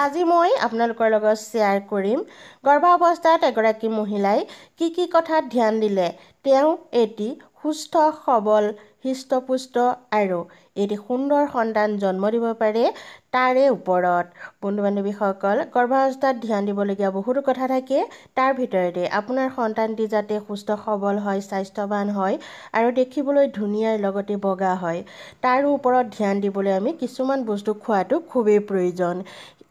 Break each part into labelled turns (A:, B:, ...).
A: আজি মই আপোনালোকৰ লগত শ্বেয়াৰ কৰিম গৰ্ভাৱস্থাত এগৰাকী মহিলাই কি কি কথাত ধ্যান দিলে তেওঁ এটি সুস্থ সবল হৃষ্টপুষ্ট আৰু এটি সুন্দৰ সন্তান জন্ম দিব পাৰে তাৰে ওপৰত বন্ধু বান্ধৱীসকল গৰ্ভাৱস্থাত ধ্যান দিবলগীয়া বহুতো কথা থাকে তাৰ ভিতৰতে আপোনাৰ সন্তানটি যাতে সুস্থ সবল হয় স্বাস্থ্যৱান হয় আৰু দেখিবলৈ ধুনীয়াৰ লগতে বগা হয় তাৰো ওপৰত ধ্যান দিবলৈ আমি কিছুমান বস্তু খোৱাটো খুবেই প্ৰয়োজন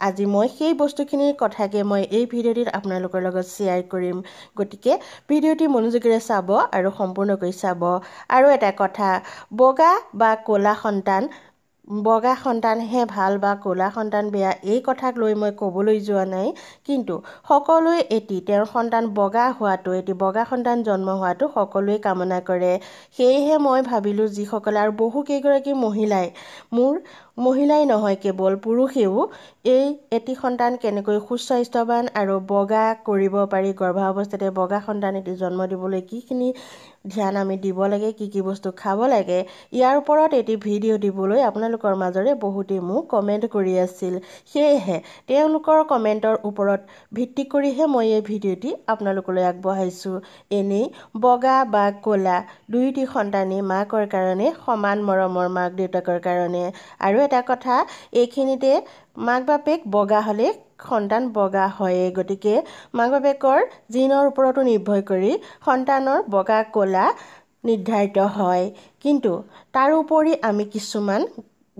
A: আজি মই সেই বস্তুখিনিৰ কথাকে মই এই ভিডিঅ'টিত আপোনালোকৰ লগত শ্বেয়াৰ কৰিম গতিকে ভিডিঅ'টি মনোযোগেৰে চাব আৰু সম্পূৰ্ণকৈ চাব আৰু এটা কথা বগা বা ক'লা সন্তান বগা সন্তানহে ভাল বা ক'লা সন্তান বেয়া এই কথাক লৈ মই ক'বলৈ যোৱা নাই কিন্তু সকলোৱে এটি তেওঁৰ সন্তান বগা হোৱাটো এটি বগা সন্তান জন্ম হোৱাটো সকলোৱে কামনা কৰে সেয়েহে মই ভাবিলোঁ যিসকলে আৰু বহুকেইগৰাকী মহিলাই মোৰ মহিলাই নহয় কেৱল পুৰুষেও এই এটি সন্তান কেনেকৈ সুস্বাস্থ্যৱান আৰু বগা কৰিব পাৰি গৰ্ভাৱস্থাতে বগা সন্তান এটি জন্ম দিবলৈ কিখিনি ধ্যান আমি দিব লাগে কি কি বস্তু খাব লাগে ইয়াৰ ওপৰত এটি ভিডিঅ' দিবলৈ আপোনালোকৰ মাজৰে বহুতেই মোক কমেণ্ট কৰি আছিল সেয়েহে তেওঁলোকৰ কমেণ্টৰ ওপৰত ভিত্তি কৰিহে মই এই ভিডিঅ'টি আপোনালোকলৈ আগবঢ়াইছোঁ এনেই বগা বা ক'লা দুয়োটি সন্তানেই মাকৰ কাৰণে সমান মৰমৰ মাক দেউতাকৰ কাৰণে আৰু এটা কথা এইখিনিতে মাক বাপেক বগা হ'লে সন্তান বগা হয়েই গতিকে মাক বাপেকৰ জিনৰ ওপৰতো নিৰ্ভৰ কৰি সন্তানৰ বগা ক'লা নিৰ্ধাৰিত হয় কিন্তু তাৰোপৰি আমি কিছুমান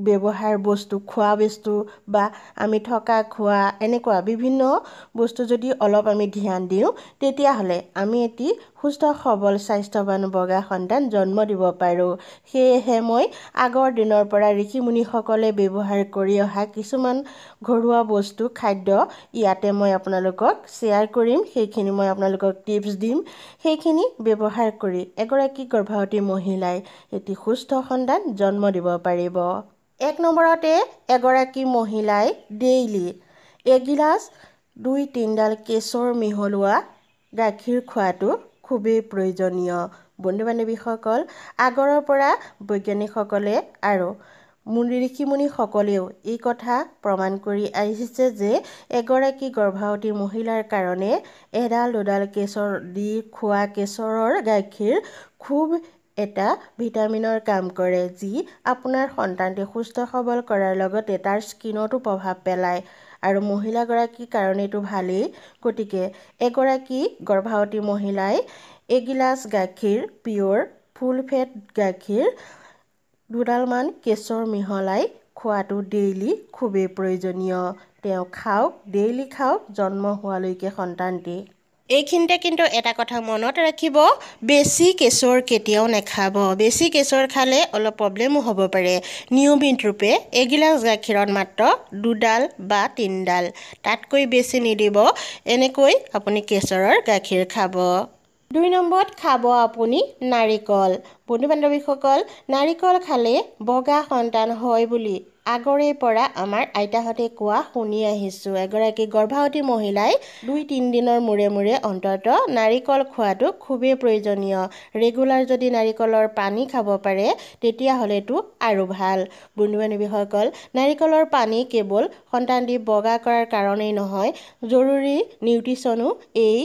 A: ব্যৱহাৰ বস্তু খোৱা বস্তু বা আমি থকা খোৱা এনেকুৱা বিভিন্ন বস্তু যদি অলপ আমি ধ্যান দিওঁ তেতিয়াহ'লে আমি এটি সুস্থ সবল স্বাস্থ্যৱান বগা সন্তান জন্ম দিব পাৰোঁ সেয়েহে মই আগৰ দিনৰ পৰা ঋষি মুনিসকলে ব্যৱহাৰ কৰি অহা কিছুমান ঘৰুৱা বস্তু খাদ্য ইয়াতে মই আপোনালোকক শ্বেয়াৰ কৰিম সেইখিনি মই আপোনালোকক টিপছ দিম সেইখিনি ব্যৱহাৰ কৰি এগৰাকী গৰ্ভৱতী মহিলাই এটি সুস্থ সন্তান জন্ম দিব পাৰিব এক নম্বৰতে এগৰাকী মহিলাই ডেইলি এগিলাচ দুই তিনিডাল কেঁচৰ মিহলোৱা গাখীৰ খোৱাটো খুবেই প্ৰয়োজনীয় বন্ধু বান্ধৱীসকল আগৰ পৰা বৈজ্ঞানিকসকলে আৰু মুনি ঋষিমুনিসকলেও এই কথা প্ৰমাণ কৰি আহিছে যে এগৰাকী গৰ্ভৱতী মহিলাৰ কাৰণে এডাল দুডাল কেঁচৰ দি খোৱা কেঁচৰৰ গাখীৰ খুব এটা ভিটামিনৰ কাম কৰে যি আপোনাৰ সন্তানটি সুস্থ সবল কৰাৰ লগতে তাৰ স্কিনতো প্ৰভাৱ পেলায় আৰু মহিলাগৰাকীৰ কাৰণেতো ভালেই গতিকে এগৰাকী গৰ্ভাৱতী মহিলাই এগিলাচ গাখীৰ পিয়ৰ ফুল ফেট গাখীৰ দুডালমান কেঁচৰ মিহলাই খোৱাটো ডেইলি খুবেই প্ৰয়োজনীয় তেওঁ খাওক ডেইলি খাওক জন্ম হোৱালৈকে সন্তানটি এইখিনিতে কিন্তু এটা কথা মনত ৰাখিব বেছি কেঁচৰ কেতিয়াও নেখাব বেছি কেঁচৰ খালে অলপ প্ৰব্লেমো হ'ব পাৰে নিয়মিত ৰূপে এগিলাচ গাখীৰত মাত্ৰ দুডাল বা তিনিডাল তাতকৈ বেছি নিদিব এনেকৈ আপুনি কেঁচৰৰ গাখীৰ খাব দুই নম্বৰত খাব আপুনি নাৰিকল বন্ধু বান্ধৱীসকল নাৰিকল খালে বগা সন্তান হয় বুলি আগৰে পৰা আমাৰ আইতাহঁতে কোৱা শুনি আহিছোঁ এগৰাকী গৰ্ভৱতী মহিলাই দুই তিনিদিনৰ মূৰে মূৰে অন্ততঃ নাৰিকল খোৱাটো খুবেই প্ৰয়োজনীয় ৰেগুলাৰ যদি নাৰিকলৰ পানী খাব পাৰে তেতিয়াহ'লেতো আৰু ভাল বন্ধু বান্ধৱীসকল নাৰিকলৰ পানী কেৱল সন্তান দি বগা কৰাৰ কাৰণেই নহয় জৰুৰী নিউট্ৰিশ্যনো এই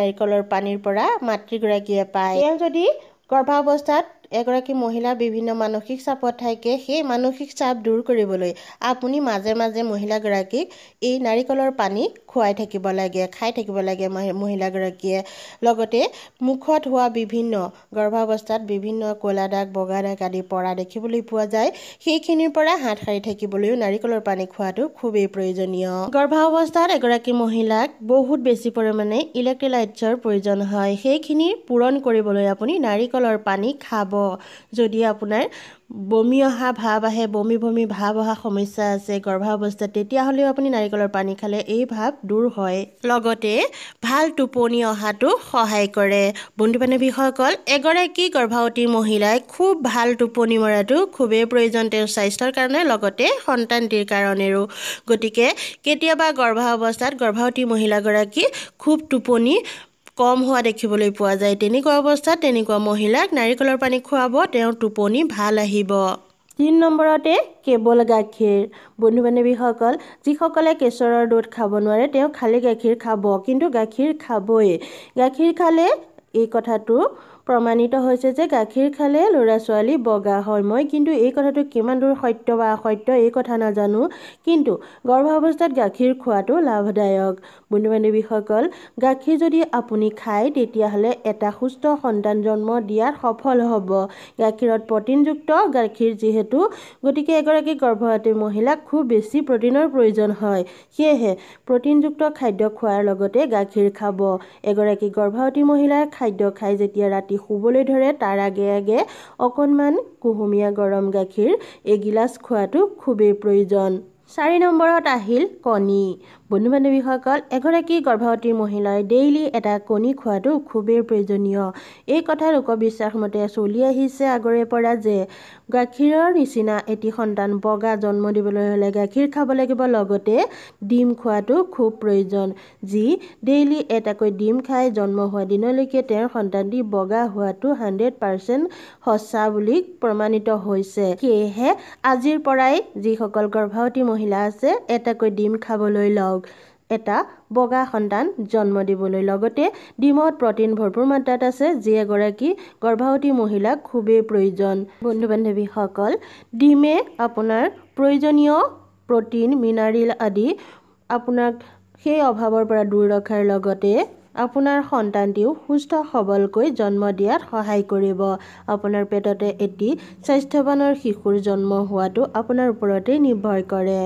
A: নাৰিকলৰ পানীৰ পৰা মাতৃগৰাকীয়ে পায় তেওঁ যদি গৰ্ভাৱস্থাত এগৰাকী মহিলাৰ বিভিন্ন মানসিক চাপত থাকে সেই মানসিক চাপ দূৰ কৰিবলৈ আপুনি মাজে মাজে মহিলাগৰাকীক এই নাৰিকলৰ পানী খুৱাই থাকিব লাগে খাই থাকিব লাগে মহিলাগৰাকীয়ে লগতে মুখত হোৱা বিভিন্ন গৰ্ভাৱস্থাত বিভিন্ন ক'লা দাগ বগা দাগ আদি পৰা দেখিবলৈ পোৱা যায় সেইখিনিৰ পৰা হাত সাৰি থাকিবলৈও নাৰিকলৰ পানী খোৱাটো খুবেই প্ৰয়োজনীয় গৰ্ভাৱস্থাত এগৰাকী মহিলাক বহুত বেছি পৰিমাণে ইলেক্ট্ৰিলাইটছৰ প্ৰয়োজন হয় সেইখিনি পূৰণ কৰিবলৈ আপুনি নাৰিকলৰ পানী খাব যদি আপোনাৰ বমি অহা ভাৱ আহে বমি বমি ভাৱ অহা সমস্যা আছে গৰ্ভাৱস্থাত তেতিয়াহ'লেও আপুনি নাৰিকলৰ পানী খালে এই ভাৱ দূৰ হয় লগতে ভাল টোপনি অহাটো সহায় কৰে বন্ধু বান্ধৱীসকল এগৰাকী গৰ্ভাৱতী মহিলাই খুব ভাল টোপনি মৰাটো খুবেই প্ৰয়োজন তেওঁৰ স্বাস্থ্যৰ কাৰণে লগতে সন্তানটিৰ কাৰণেৰো গতিকে কেতিয়াবা গৰ্ভাৱস্থাত গৰ্ভাৱতী মহিলাগৰাকী খুব টোপনি কম হোৱা দেখিবলৈ পোৱা যায় তেনেকুৱা অৱস্থাত তেনেকুৱা মহিলাক নাৰিকলৰ পানী খুৱাব তেওঁৰ টোপনি ভাল আহিব তিনি নম্বৰতে কেৱল গাখীৰ বন্ধু বান্ধৱীসকল যিসকলে কেঁচৰৰ দুধ খাব নোৱাৰে তেওঁ খালী গাখীৰ খাব কিন্তু গাখীৰ খাবই গাখীৰ খালে এই কথাটো প্ৰমাণিত হৈছে যে গাখীৰ খালে ল'ৰা ছোৱালী বগা হয় মই কিন্তু এই কথাটো কিমান দূৰ সত্য বা অসত্য এই কথা নাজানো কিন্তু গৰ্ভাৱস্থাত গাখীৰ খোৱাটো লাভদায়ক বন্ধু বান্ধৱীসকল গাখীৰ যদি আপুনি খায় তেতিয়াহ'লে এটা সুস্থ সন্তান জন্ম দিয়াত সফল হ'ব গাখীৰত প্ৰটিনযুক্ত গাখীৰ যিহেতু গতিকে এগৰাকী গৰ্ভৱতী মহিলাক খুব বেছি প্ৰটিনৰ প্ৰয়োজন হয় সেয়েহে প্ৰটিনযুক্ত খাদ্য খোৱাৰ লগতে গাখীৰ খাব এগৰাকী গৰ্ভৱতী মহিলাৰ খাদ্য খাই যেতিয়া ৰাতি ৰাতি শুবলৈ ধৰে তাৰ আগে আগে অকণমান কুহুমীয়া গৰম গাখীৰ এগিলাচ খোৱাটো খুবেই প্ৰয়োজন চাৰি নম্বৰত আহিল কণী বন্ধু বান্ধৱীসকল এগৰাকী গৰ্ভৱতী মহিলাই ডেইলি এটা কণী খোৱাটো খুবেই প্ৰয়োজনীয় এই কথা লোকবিশ্বাসমতে চলি আহিছে আগৰে পৰা যে গাখীৰৰ নিচিনা এটি সন্তান বগা জন্ম দিবলৈ হ'লে গাখীৰ খাব লাগিব লগতে ডিম খোৱাটো খুব প্ৰয়োজন যি ডেইলি এটাকৈ ডিম খাই জন্ম হোৱা দিনলৈকে তেওঁৰ সন্তানটি বগা হোৱাটো হাণ্ড্ৰেড পাৰ্চেণ্ট সঁচা বুলি প্ৰমাণিত হৈছে সেয়েহে আজিৰ পৰাই যিসকল গৰ্ভৱতী মহিলা আছে এটাকৈ ডিম খাবলৈ লওক ৰোগ এটা বগা সন্তান জন্ম দিবলৈ লগতে ডিমত প্ৰটিন ভৰপূৰ মাত্ৰাত আছে যি এগৰাকী গৰ্ভৱতী মহিলাক খুবেই প্ৰয়োজন বন্ধু বান্ধৱীসকল ডিমে আপোনাৰ প্ৰয়োজনীয় প্ৰটিন মিনাৰেল আদি আপোনাক সেই অভাৱৰ পৰা দূৰ ৰখাৰ লগতে আপোনাৰ সন্তানটিও সুস্থ সবলকৈ জন্ম দিয়াত সহায় কৰিব আপোনাৰ পেটতে এটি স্বাস্থ্যৱানৰ শিশুৰ জন্ম হোৱাটো আপোনাৰ ওপৰতেই নিৰ্ভৰ কৰে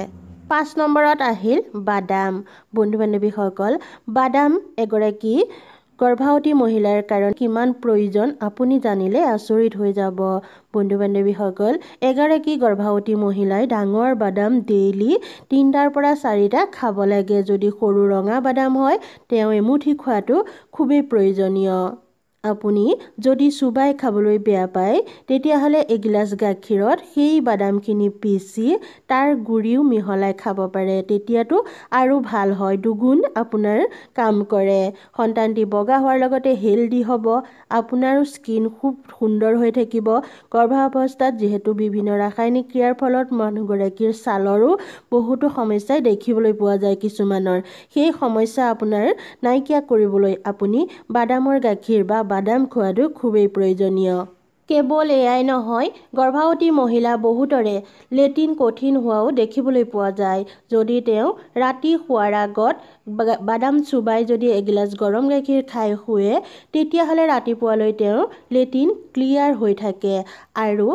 A: পাঁচ নম্বৰত আহিল বাদাম বন্ধু বান্ধৱীসকল বাদাম এগৰাকী গৰ্ভৱতী মহিলাৰ কাৰণে কিমান প্ৰয়োজন আপুনি জানিলে আচৰিত হৈ যাব বন্ধু বান্ধৱীসকল এগৰাকী গৰ্ভৱতী মহিলাই ডাঙৰ বাদাম ডেইলি তিনিটাৰ পৰা চাৰিটা খাব লাগে যদি সৰু ৰঙা বাদাম হয় তেওঁ এমুঠি খোৱাটো খুবেই প্ৰয়োজনীয় আপুনি যদি চুবাই খাবলৈ বেয়া পায় তেতিয়াহ'লে এগিলাচ গাখীৰত সেই বাদামখিনি পিচি তাৰ গুড়িও মিহলাই খাব পাৰে তেতিয়াতো আৰু ভাল হয় দুগুণ আপোনাৰ কাম কৰে সন্তানটি বগা হোৱাৰ লগতে হেল্ডি হ'ব আপোনাৰো স্কিন খুব সুন্দৰ হৈ থাকিব গৰ্ভাৱস্থাত যিহেতু বিভিন্ন ৰাসায়নিক ক্ৰিয়াৰ ফলত মানুহগৰাকীৰ ছালৰো বহুতো সমস্যাই দেখিবলৈ পোৱা যায় কিছুমানৰ সেই সমস্যা আপোনাৰ নাইকিয়া কৰিবলৈ আপুনি বাদামৰ গাখীৰ বা বাদাম খোৱাটো খুবেই প্ৰয়োজনীয় কেৱল এয়াই নহয় গৰ্ভৱতী মহিলা বহুতৰে লেট্ৰিন কঠিন হোৱাও দেখিবলৈ পোৱা যায় যদি তেওঁ ৰাতি শোৱাৰ আগত বাদাম চোবাই যদি এগিলাচ গৰম গাখীৰ খাই শুৱে তেতিয়াহ'লে ৰাতিপুৱালৈ তেওঁ লেট্ৰিন ক্লিয়াৰ হৈ থাকে আৰু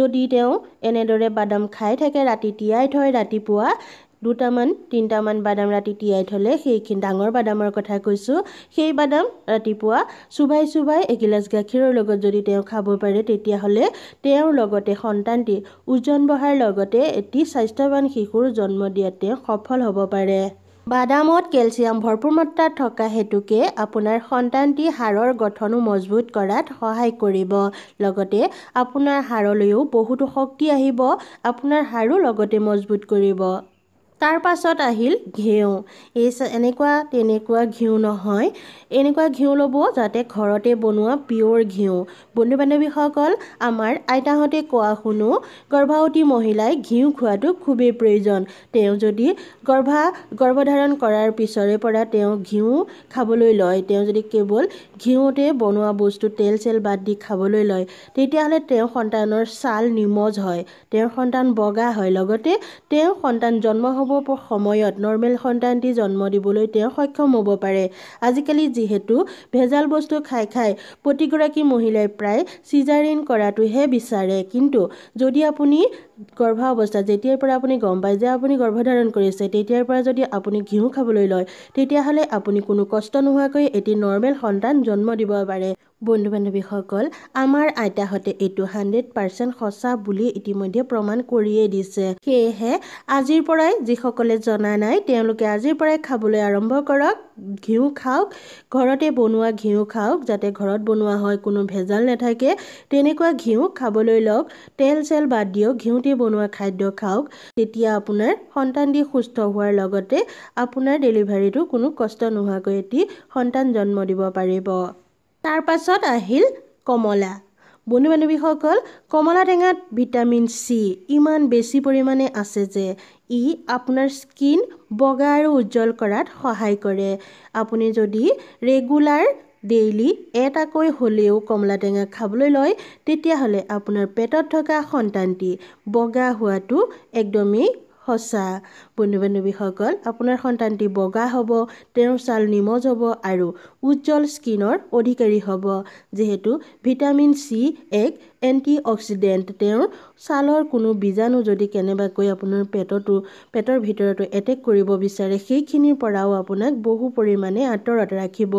A: যদি তেওঁ এনেদৰে বাদাম খাই থাকে ৰাতি তিয়াই থয় ৰাতিপুৱা দুটামান তিনিটামান বাদাম ৰাতি তিয়াই থ'লে সেইখিনি ডাঙৰ বাদামৰ কথা কৈছোঁ সেই বাদাম ৰাতিপুৱা চুবাই চুবাই এগিলাচ গাখীৰৰ লগত যদি তেওঁ খাব পাৰে তেতিয়াহ'লে তেওঁৰ লগতে সন্তানটি ওজন বঢ়াৰ লগতে এটি স্বাস্থ্যৱান শিশুৰ জন্ম দিয়াত তেওঁ সফল হ'ব পাৰে বাদামত কেলছিয়াম ভৰপূৰ মাত্ৰাত থকা হেতুকে আপোনাৰ সন্তানটি হাড়ৰ গঠনো মজবুত কৰাত সহায় কৰিব লগতে আপোনাৰ হাড়লৈও বহুতো শক্তি আহিব আপোনাৰ হাড়ো লগতে মজবুত কৰিব তাৰ পাছত আহিল ঘেউ এই এনেকুৱা তেনেকুৱা ঘিউ নহয় এনেকুৱা ঘিউ ল'ব যাতে ঘৰতে বনোৱা পিয়ৰ ঘিউ বন্ধু বান্ধৱীসকল আমাৰ আইতাহঁতে কোৱা শুনো গৰ্ভৱতী মহিলাই ঘিউ খোৱাটো খুবেই প্ৰয়োজন তেওঁ যদি গৰ্ভা গৰ্ভধাৰণ কৰাৰ পিছৰে পৰা তেওঁ ঘিউ খাবলৈ লয় তেওঁ যদি কেৱল ঘিউতে বনোৱা বস্তু তেল চেল বাদ দি খাবলৈ লয় তেতিয়াহ'লে তেওঁৰ সন্তানৰ ছাল নিমজ হয় তেওঁৰ সন্তান বগা হয় লগতে তেওঁৰ সন্তান জন্ম হ'ব হ'ব সময়ত নৰ্মেল সন্তানটি জন্ম দিবলৈ তেওঁ সক্ষম হ'ব পাৰে আজিকালি যিহেতু ভেজাল বস্তু খাই খাই প্ৰতিগৰাকী মহিলাই প্ৰায় চিজাৰিন কৰাটোহে বিচাৰে কিন্তু যদি আপুনি গৰ্ভাৱস্থাত যেতিয়াৰ পৰা আপুনি গম পায় যে আপুনি গৰ্ভধাৰণ কৰিছে তেতিয়াৰ পৰা যদি আপুনি ঘিউ খাবলৈ লয় তেতিয়াহ'লে আপুনি কোনো কষ্ট নোহোৱাকৈ এটি নৰ্মেল সন্তান জন্ম দিব পাৰে বন্ধু বান্ধৱীসকল আমাৰ আইতাহঁতে এইটো হাণ্ড্ৰেড পাৰ্চেণ্ট সঁচা বুলি ইতিমধ্যে প্ৰমাণ কৰিয়ে দিছে সেয়েহে আজিৰ পৰাই যিসকলে জনা নাই তেওঁলোকে আজিৰ পৰাই খাবলৈ আৰম্ভ কৰক ঘিউ খাওক ঘৰতে বনোৱা ঘিউ খাওক যাতে ঘৰত বনোৱা হয় কোনো ভেজাল নাথাকে তেনেকুৱা ঘিউ খাবলৈ লওক তেল চেল বাদ দিয়ক ঘিউতে বনোৱা খাদ্য খাওক তেতিয়া আপোনাৰ সন্তান দি সুস্থ হোৱাৰ লগতে আপোনাৰ ডেলিভাৰীটো কোনো কষ্ট নোহোৱাকৈ এটি সন্তান জন্ম দিব পাৰিব তাৰ পাছত আহিল কমলা বন্ধু বান্ধৱীসকল কমলা টেঙাত ভিটামিন চি ইমান বেছি পৰিমাণে আছে যে ই আপোনাৰ স্কিন বগা আৰু উজ্জ্বল কৰাত সহায় কৰে আপুনি যদি ৰেগুলাৰ ডেইলি এটাকৈ হ'লেও কমলা টেঙা খাবলৈ লয় তেতিয়াহ'লে আপোনাৰ পেটত থকা সন্তানটি বগা হোৱাটো একদমেই সঁচা বন্ধু বান্ধৱীসকল আপোনাৰ সন্তানটি বগা হ'ব তেওঁৰ ছাল নিমজ হ'ব আৰু উজ্জ্বল স্কিনৰ অধিকাৰী হ'ব যিহেতু ভিটামিন চি এক এণ্টি অক্সিডেণ্ট তেওঁৰ ছালৰ কোনো বীজাণু যদি কেনেবাকৈ আপোনাৰ পেটতো পেটৰ ভিতৰতো এটেক কৰিব বিচাৰে সেইখিনিৰ পৰাও আপোনাক বহু পৰিমাণে আঁতৰত ৰাখিব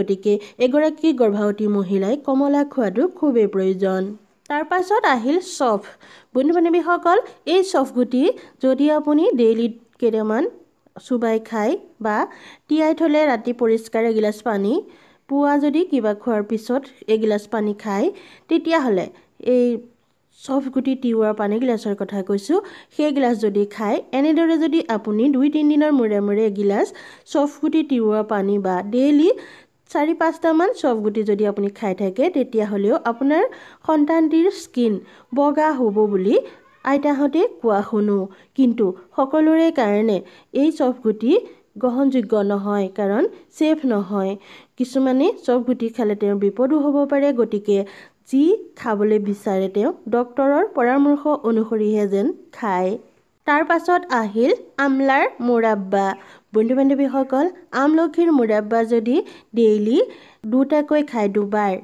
A: গতিকে এগৰাকী গৰ্ভৱতী মহিলাই কমলা খোৱাটো খুবেই প্ৰয়োজন তাৰ পাছত আহিল চফ বন্ধু বান্ধৱীসকল এই চফ গুটি যদি আপুনি ডেইলিত কেইটামান চুবাই খায় বা তিয়াই থ'লে ৰাতি পৰিষ্কাৰ এগিলাচ পানী পুৱা যদি কিবা খোৱাৰ পিছত এগিলাচ পানী খায় তেতিয়াহ'লে এই চফ গুটি তিওৱাৰ পানী গিলাচৰ কথা কৈছোঁ সেই গিলাচ যদি খায় এনেদৰে যদি আপুনি দুই তিনিদিনৰ মূৰে মূৰে এগিলাচ চফ গুটি তিওৱাৰ পানী বা ডেইলি চাৰি পাঁচটামান গুটি যদি আপুনি খাই থাকে তেতিয়াহ'লেও আপোনাৰ সন্তানটিৰ স্কিন বগা হ'ব বুলি আইতাহঁতে কোৱা শুনো কিন্তু সকলোৰে কাৰণে এই গুটি গ্ৰহণযোগ্য নহয় কাৰণ চেফ নহয় কিছুমানে গুটি খালে তেওঁৰ বিপদো হ'ব পাৰে গতিকে যি খাবলৈ বিচাৰে তেওঁ ডক্টৰৰ পৰামৰ্শ অনুসৰিহে যেন খায় তাৰ পাছত আহিল আমলাৰ মুৰাব্বা বন্ধু বান্ধৱীসকল আমলখিৰ মুৰাব্বা যদি ডেইলি দুটাকৈ খায় দুবাৰ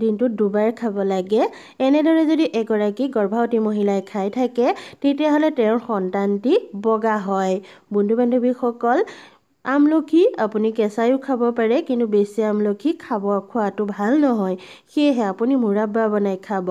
A: দিনটোত দুবাৰ খাব লাগে এনেদৰে যদি এগৰাকী গৰ্ভৱতী মহিলাই খাই থাকে তেতিয়াহ'লে তেওঁৰ সন্তানটি বগা হয় বন্ধু বান্ধৱীসকল আমলখি আপুনি কেঁচায়ো খাব পাৰে কিন্তু বেছি আমলখি খাব খোৱাটো ভাল নহয় সেয়েহে আপুনি মুৰাব্বা বনাই খাব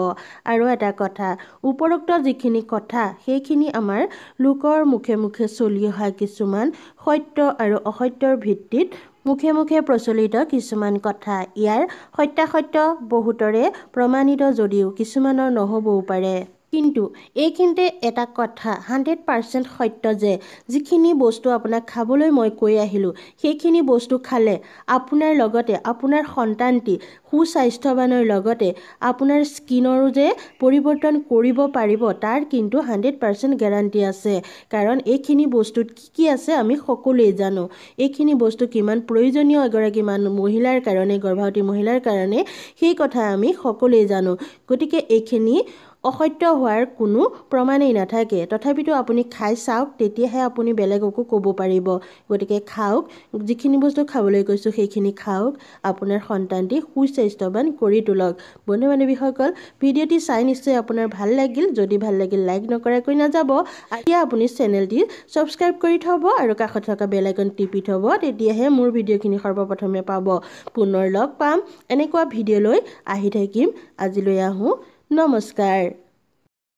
A: আৰু এটা কথা উপৰোক্ত যিখিনি কথা সেইখিনি আমাৰ লোকৰ মুখে মুখে চলি অহা কিছুমান সত্য আৰু অসত্যৰ ভিত্তিত মুখে মুখে প্ৰচলিত কিছুমান কথা ইয়াৰ সত্যাসত্য বহুতৰে প্ৰমাণিত যদিও কিছুমানৰ নহ'বও পাৰে কিন্তু এইখিনিতে এটা কথা হাণ্ড্ৰেড পাৰ্চেণ্ট সত্য যে যিখিনি বস্তু আপোনাক খাবলৈ মই কৈ আহিলোঁ সেইখিনি বস্তু খালে আপোনাৰ লগতে আপোনাৰ সন্তানটি সুস্বাস্থ্যৱানৰ লগতে আপোনাৰ স্কিনৰো যে পৰিৱৰ্তন কৰিব পাৰিব তাৰ কিন্তু হাণ্ড্ৰেড পাৰ্চেণ্ট গেৰাণ্টি আছে কাৰণ এইখিনি বস্তুত কি কি আছে আমি সকলোৱেই জানো এইখিনি বস্তু কিমান প্ৰয়োজনীয় এগৰাকী মানুহ মহিলাৰ কাৰণে গৰ্ভৱতী মহিলাৰ কাৰণে সেই কথা আমি সকলোৱেই জানো গতিকে এইখিনি অসত্য হোৱাৰ কোনো প্ৰমাণেই নাথাকে তথাপিতো আপুনি খাই চাওক তেতিয়াহে আপুনি বেলেগকো ক'ব পাৰিব গতিকে খাওক যিখিনি বস্তু খাবলৈ কৈছোঁ সেইখিনি খাওক আপোনাৰ সন্তানটি সুস্বাস্থ্যৱান কৰি তোলক বন্ধু বান্ধৱীসকল ভিডিঅ'টি চাই নিশ্চয় আপোনাৰ ভাল লাগিল যদি ভাল লাগিল লাইক নকৰাকৈ নাযাব এতিয়া আপুনি চেনেলটি ছাবস্ক্ৰাইব কৰি থ'ব আৰু কাষত থকা বেল টিপি থ'ব তেতিয়াহে মোৰ ভিডিঅ'খিনি সৰ্বপ্ৰথমে পাব পুনৰ লগ পাম এনেকুৱা ভিডিঅ'লৈ আহি থাকিম আজিলৈ আহোঁ নমস্কার